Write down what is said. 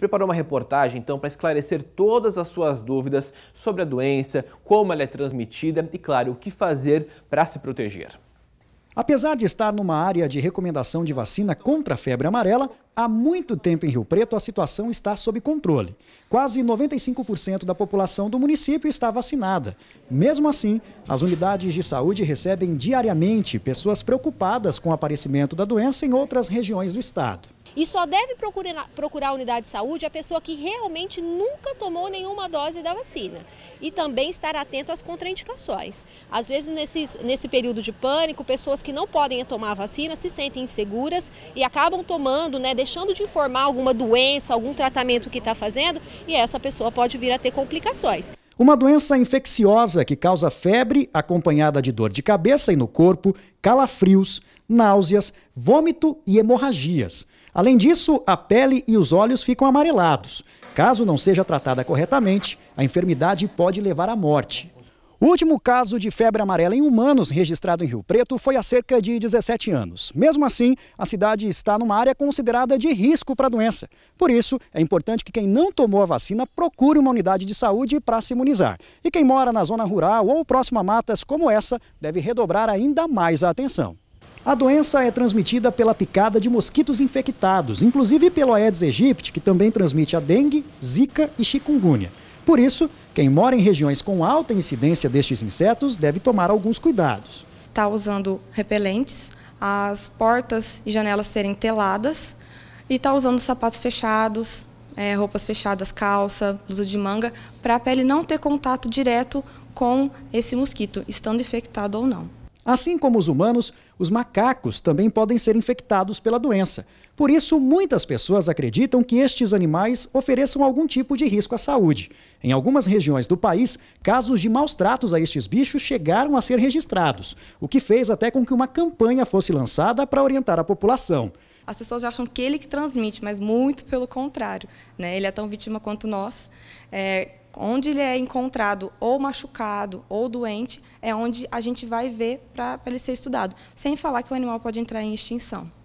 Preparou uma reportagem então para esclarecer todas as suas dúvidas sobre a doença, como ela é transmitida e, claro, o que fazer para se proteger. Apesar de estar numa área de recomendação de vacina contra a febre amarela, há muito tempo em Rio Preto a situação está sob controle. Quase 95% da população do município está vacinada. Mesmo assim, as unidades de saúde recebem diariamente pessoas preocupadas com o aparecimento da doença em outras regiões do estado. E só deve procurar, procurar a unidade de saúde a pessoa que realmente nunca tomou nenhuma dose da vacina. E também estar atento às contraindicações. Às vezes, nesses, nesse período de pânico, pessoas que não podem tomar a vacina se sentem inseguras e acabam tomando, né, deixando de informar alguma doença, algum tratamento que está fazendo, e essa pessoa pode vir a ter complicações. Uma doença infecciosa que causa febre acompanhada de dor de cabeça e no corpo, calafrios, náuseas, vômito e hemorragias. Além disso, a pele e os olhos ficam amarelados. Caso não seja tratada corretamente, a enfermidade pode levar à morte. O último caso de febre amarela em humanos registrado em Rio Preto foi há cerca de 17 anos. Mesmo assim, a cidade está numa área considerada de risco para a doença. Por isso, é importante que quem não tomou a vacina procure uma unidade de saúde para se imunizar. E quem mora na zona rural ou próximo a matas como essa deve redobrar ainda mais a atenção. A doença é transmitida pela picada de mosquitos infectados, inclusive pelo Aedes aegypti, que também transmite a dengue, zika e chikungunya. Por isso, quem mora em regiões com alta incidência destes insetos deve tomar alguns cuidados. Está usando repelentes, as portas e janelas serem teladas e está usando sapatos fechados, é, roupas fechadas, calça, blusa de manga, para a pele não ter contato direto com esse mosquito, estando infectado ou não. Assim como os humanos, os macacos também podem ser infectados pela doença. Por isso, muitas pessoas acreditam que estes animais ofereçam algum tipo de risco à saúde. Em algumas regiões do país, casos de maus tratos a estes bichos chegaram a ser registrados, o que fez até com que uma campanha fosse lançada para orientar a população. As pessoas acham que ele que transmite, mas muito pelo contrário. Né? Ele é tão vítima quanto nós. É onde ele é encontrado ou machucado ou doente, é onde a gente vai ver para ele ser estudado. Sem falar que o animal pode entrar em extinção.